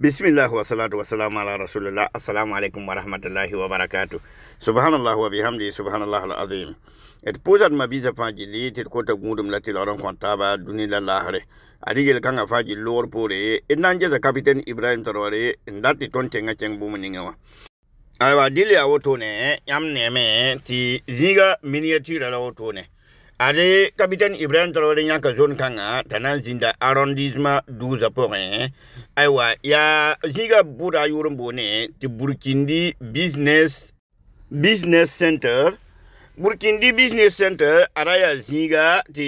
bisimillahi wasalatu wasalamu ala rasulillah assalamu aleykum warahmatullahi wabarakatu subhanallah wa bihamdi subhanallah alazim et pusat ma bisa faji li tit kota gudum la til oron kon taba duni la lahre adi gel kanga faji lor pore et nan jeza capitaine ibrahim tarore ndati ton tenga cheng bum ningewa aywa dili a wotone yam neme ti ziga miniature la wotone ale kapitɛn ibrahim tarawale yãka zon kãngã t'a na zĩnda arrondissement duusã pʋgẽ aywa yaa zĩiga buda a yʋʋr n boone tɩ burkindi business business center burkindi business center eh, a ra yaa zĩiga tɩ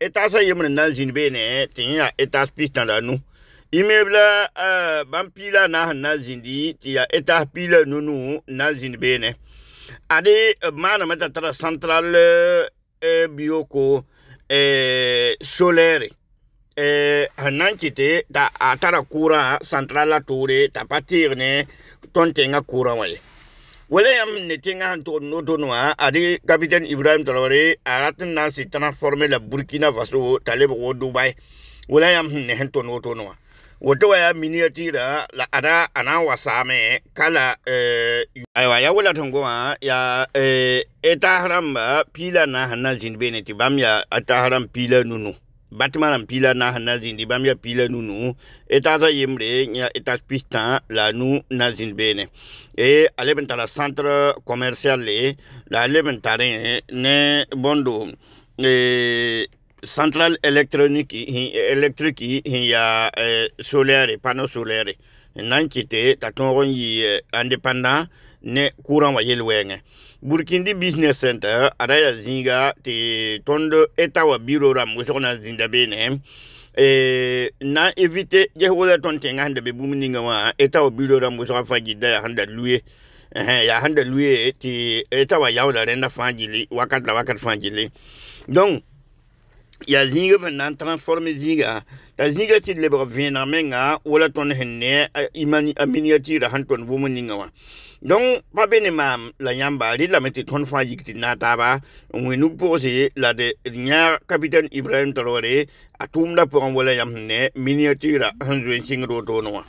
etasã yembr n na n zĩnd beene tɩ yẽ etas pistã nu immeuble uh, bãmb piila na sẽn na n zĩndi tɩ yaa etas piila nunu n na n zĩnd beene ade b t'a tara central eh, e biyo ko e solɛre e a nan kite ta a tara kura santral la tore ta pa tir ne ton tenga kura wa ye wala yam ne tenga han to no to no adi capitaine ibrahim traore aratin na si transforme la burkina faso talib wo dubai wala yam ne han to no to no o dɔwa ya la ada ana wasame kala eh, aywa ya wala ya eh, etaharam pila na hana zinbe ne ti pila nunu batman pila na hana zindi pila nunu Etata yemre nya etas pista la nu na zinbe ne e ale centre commercial le la ale ne bondo eh, Central électronique électrique ya eh, solaire panneau solaire nan kite ta tongon yi indépendant eh, ne courant wa yel wenge burkindi business center ada ya zinga te tondo eta eh, wa biro ram wo na zinda bene e na éviter je wala ton tenga hande be bumni ngawa eta wa biro ram wo so faji da handa luye eh ya handa luye ti eta wa yawda renda fanjili wakata wakata fanjili donc ya zĩiga b na n transforme zinga t'a zĩiga sɩd menga wala ton sẽn imani, a miniatira sẽn tõnd bũmb donc pas be ne la yãmba rɩlame la tõnd fãa yik tɩ na taaba n nous pʋgse la de nyar capitaine ibrahim traoré a tʋʋmdã pʋgẽ wala yãmb sẽn ne miniatira sẽn zoe sɩngd wotone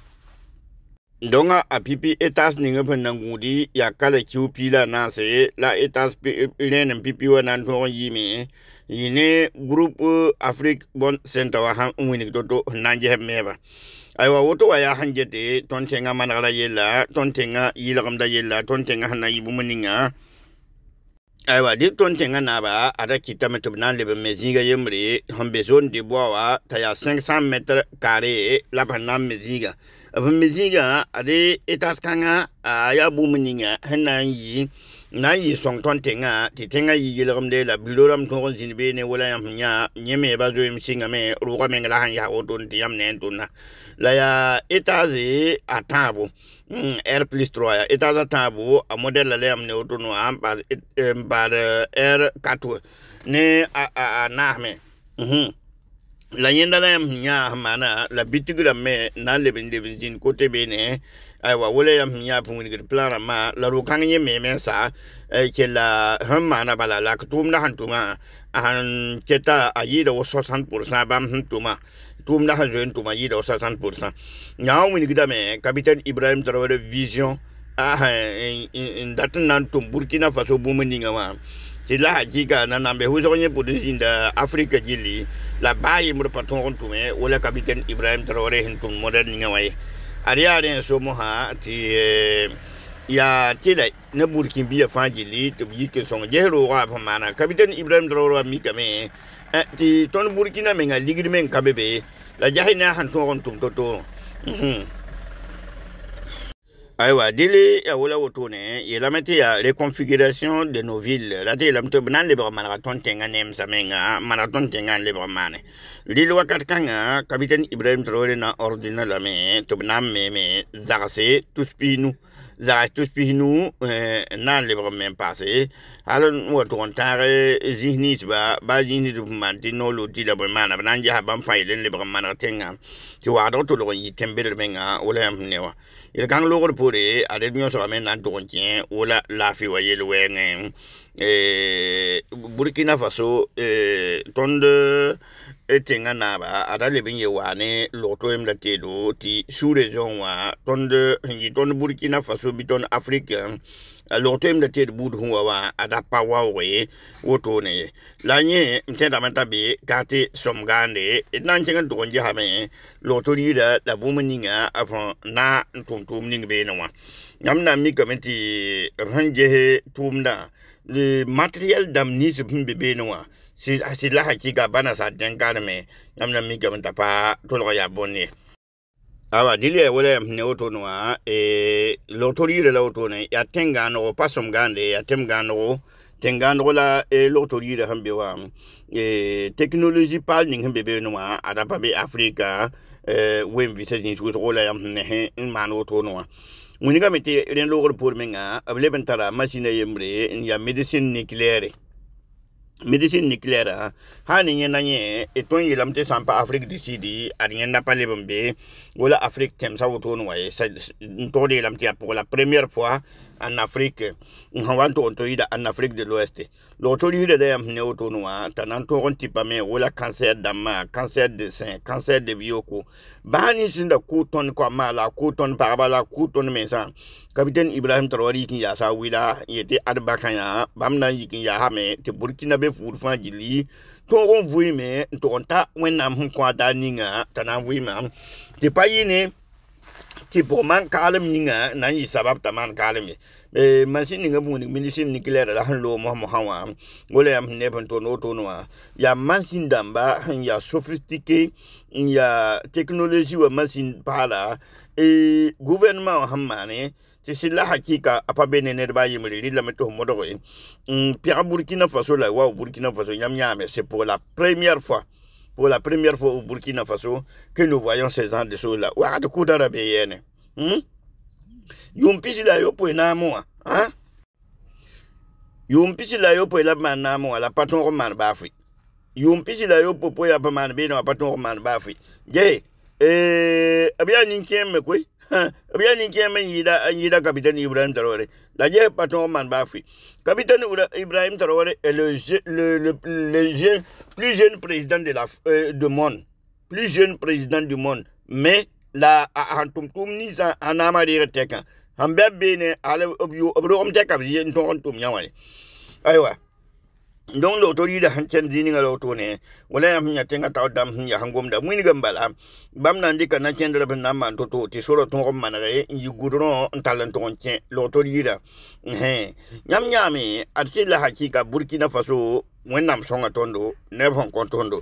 donga apipi etas ninga pun nangudi ya kala kiupi la na se la etas ile nan pipi wa nan to yimi yine group afrique bon center wa han wini to nan je meba aiwa woto wa ya hanje de ton tenga manala yela ton tenga yilagam da yela ton tenga hanayi bumuninga aiwa di ton tenga na ba ada kita me to nan le me zinga yemre hon be zone wa 500 ya meter kare la panam me zinga ab ada etas kanga ya bumi mninga hanan yin na n yɩ sõng tõnd tẽngã tɩ tẽngã yɩ yelgemde la biro rãmb tõog n zĩnd beene wala yãmb yã yẽ me ba zoeem sɩngame rʋgã meng la sãn yas woto tɩ ne n tʋnda la yaa etage a tãabo mm, r plus 3 ya etage a tãabo a modɛl la la yãmb ne woto no a n paad r 4 ne a naasme mhm. la yẽnda la yãmb yã sẽn maana la bitg rãmb me na n leb n leb n kote beene aywa wala yam sẽn yaa pũngd d plan rãmbã la ro-kãng yẽ meeme n saa kel la sẽn maana bala la k tʋʋmda sẽn tʋma sẽn keta a yɩɩda wa 60 pourcent bãmb sẽn tʋma tʋʋmda sẽn zoe n tʋma yɩɩda wa 60 pourcent yãa wingdame capitaine ibrahim tarawara vision n dat n na tʋm burkina faso bũmb ninga wã tɩ la hakɩɩka na nambe wʋsg yẽ pʋd n zĩnda afrika gilli la baa yembr pa tõog n tʋme wala capitaine ibrahim tarawara sẽn tʋm modɛl ninga wã ye ari arenso moha ti eh, ya tila na burkin biya fangili to bi ke song jehro wa pamana kapitan ibrahim droro mi kame eh, ti ton burkina menga ligri men kabebe la jahina han to tum to to mhm. ayiwa dili ya wula woto ne ya reconfiguration de nos villes lati ye lamɛtɔ Marathon lebg managatɔn Marathon neem samẽnga managatɔn tẽngã n lebg kapitaine ibrahim traore na ordina lame tɩ b na n meeme zaratus pihnu na eh, lebr men pase hal wato kon tare zihnis ba ba zihnis bu man ti no lo ti lebr man ba nan ja ban fay len lebr man tenga ti wa do to lo yi tembel men nga wala am ne wa il kan lo ko pore ade nyo so men nan to kon tien la fi wa yel wen eh burkina faso eh, ton de, etẽngã naaba a ra leb ye waa ne log-toeem la teedo tɩ sous-région wã tõnd sẽn yɩ tõnd burkina faso bɩ tõnd afrique log-toeem la teed buud sẽn wa wã a pa waooge ye wotone ye la yẽ n tẽedame t'a be kaa tɩ sõm-gaande d na n kẽng n tʋg n gesame log-tor yɩɩra la bũmb na n tʋm tʋʋm ning beene wã yãmb na n mikame tɩ b sẽn ges tʋʋmdã matériɛl dãmb nins b be beene wã sila hakika bana sa tenkar me yamna mi gam tapa tolgo ya bonne awa dili ya wala yamne oto nwa e lotori re la oto ne ya tengano pasom gande ya temgano tengano la e lotori re hambe wa e technology pal ning hambe be nwa adapa be africa e wem vise ni su wala yamne man oto nwa wani ga mete ren logor pour menga ableben tara machine yemre ya medicine nucléaire medicine nucléaire ah. ha hani ngena nye eton eh, yelam lamte sampa afrique du sud eh, ari ngena pale bombe wala afrique tem sa wotono wa eh, to yelam lamte ya, pour la première fois en Afrique en Afrique de l'Ouest l'autorité de dem ne otonwa tananto on ou la cancer d'ama cancer de sein cancer de bioko bani sinda kuton ko mala kuton la kuton mesa capitaine Ibrahim Traoré y a sa wila il ya bamna yikin ya hame te Burkina be furfan jili tonta wena mkwa daninga tanan vuime te payine ti buɣu man kaɣalim yi ŋa nan yi sabab ta man kaɣalim ye masin niŋa buŋni minisin nikilɛɛr la sẽn loog mosmo sã wã wala yãmb sẽn neb sẽn no wotoone wã yaa masin dãmba sẽn yaa sofistike n yaa teknologi wã masin paala guvɛrnemã wã sẽn maane tɩ sɩ la hakɩɩka a pa be ne nedbã yembre rɩ lame tɩ f modge n mm, pɛg burkina faso la wao burkina faso yãmb yãame c'est pour la première fois pour la première fois au Burkina Faso que nous voyons ces gens de choses-là. de kuda rabe hum Hmm? Yumpisi la yopo inamua. Hein? Yumpisi la pour ilapa manamua. La patron roman bafi. Yumpisi la yopo pour man bino La patron roman bafi. Je, eh, abia me kwe bien ni ke men yida an yida capitaine Ibrahim Traoré la ye patron man bafi capitaine Ibrahim Traoré est le, le, le, le jeune, plus jeune président de la euh, du monde plus jeune président du monde mais la antum tum ni sa anama de tekan hein. han bebbe ne ale obyo obro om tekab yen ton tum nyawa aywa don lo to rida han ken dini ngalo to ne wala yam nya tenga taw dam nya hangom da muni gambala bam nan dika na ken dara ban man to to ti soro to ko man re yi gudro talan to ken lo to rida he nyam nyami arsi la hakika burkina faso wennam songa tondo ne bon kontondo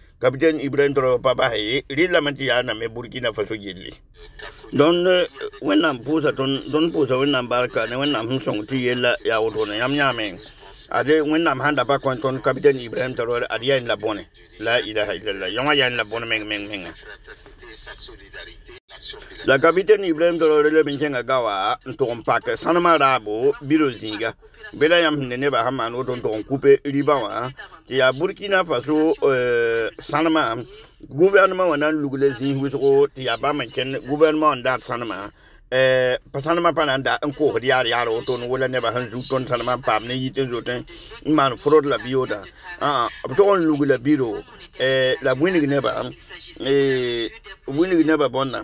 Kapteni Ibrahim Traore Papaye li lamanti ya na me Burkina Faso jilli don eh, wannan pusa ton pusa wannan barka ne wannan hun son ti yella ya woto ne yam nyame ade wannan handa ba kon ton Kapteni Ibrahim Traore ade ya la bone la ilaha illallah yama la bone meng meng meng la capitaine ibrahim dolore la bin kenga gawa nton pak sanma rabo biro zinga bela yam ne ne ba ha man odon ton coupe riba wa ti eh. ya burkina faso eh, sanma gouvernement wana lugle zin wiso ti ya ba man ken gouvernement da sanma eh pasanma pa nan da en ko riyar ton wala ne ba ton sanma pa ne yitin zo man frod la bioda ah ton lugle biro eh, la winig ne ba eh winig bonna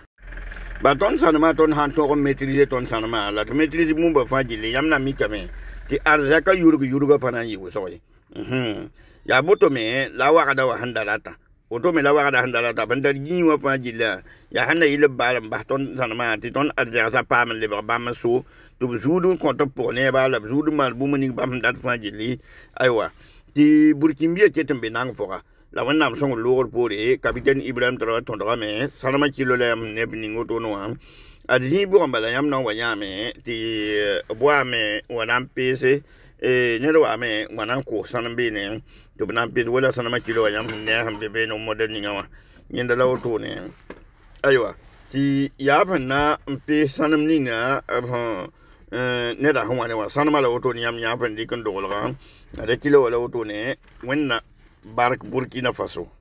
ba ton sanma ton han to maîtriser ton sanama la to maîtriser mum ba fajili yamna mi kame ti arzaka yurgu yurga pana yi wosoy mhm. ya boto me la waga da handa lata oto me la waga da handa lata bandar gi wa ya handa yile baram ba ton ti ton arzaka sa pam le ba ma so to zudu konto pour ne ba la zudu mal bu muni bam dat fajili aywa ti burkimbie ketembe nang foka la wẽnnaam sõng loogr poore kapitɛn ibrahim tara wa tõdgame sãnmã kilo la yam neb ning wotoone wã ad zĩig bʋgẽ bala yãmb na n wa yãame tɩ boaame wa na n peese ned waame wa na n koos sãn beene tɩ b na n pees wala sãnema kilo wa yãmb sẽn neas n be beene modl ninga wã yẽnda la wotone aywa tɩ yaa sẽn na n pees sãnem ninga b neda sẽn wa wã sãnema la wotone yãmb yãa sẽn dɩk n doglgã ada kilo wala wotone wẽnna Barco Burkina Faso.